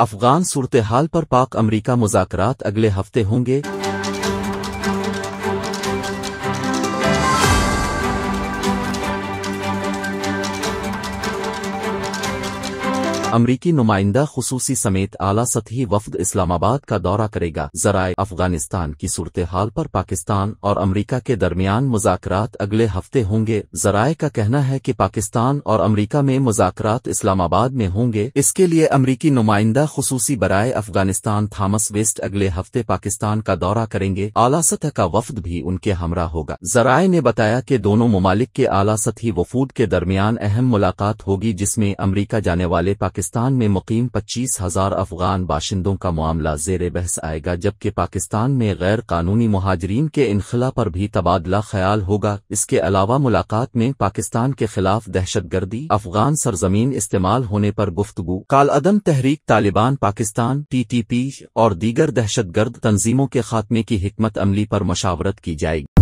अफगान सूरतहाल पर पाक अमरीका मुजाकरात अगले हफ्ते होंगे अमरीकी नुमाइंदा खसूसी समेत आला सतही वफद इस्लामाबाद का दौरा करेगा जराये अफगानिस्तान की सूरत हाल पर पाकिस्तान और अमरीका के दरमियान मुजाकर अगले हफ्ते होंगे जराये का कहना है कि पाकिस्तान और अमरीका में मुजाकरात इस्लामाबाद में होंगे इसके लिए अमरीकी नुमाइंदा खसूसी बरए अफगानिस्तान थामस वेस्ट अगले हफ्ते पाकिस्तान का दौरा करेंगे आला सतह का वफद भी उनके हमरा होगा जराये ने बताया कि दोनों ममालिक के आला सतही वफूद के दरमियान अहम मुलाकात होगी जिसमें अमरीका जाने वाले पाकिस्तान पाकिस्तान में मुकीम पच्चीस हजार अफगान बाशिंदों का मामला जेर बहस आएगा जबकि पाकिस्तान में गैर कानूनी महाजरीन के इनखला पर भी तबादला ख्याल होगा इसके अलावा मुलाकात में पाकिस्तान के खिलाफ दहशत गर्दी अफगान सरजमीन इस्तेमाल होने पर गुफ्तगु कालदम Tehreek Taliban Pakistan T T P और दीगर दहशत गर्द तंजीमों के खात्मे की हमत अमली पर मशावरत की जाएगी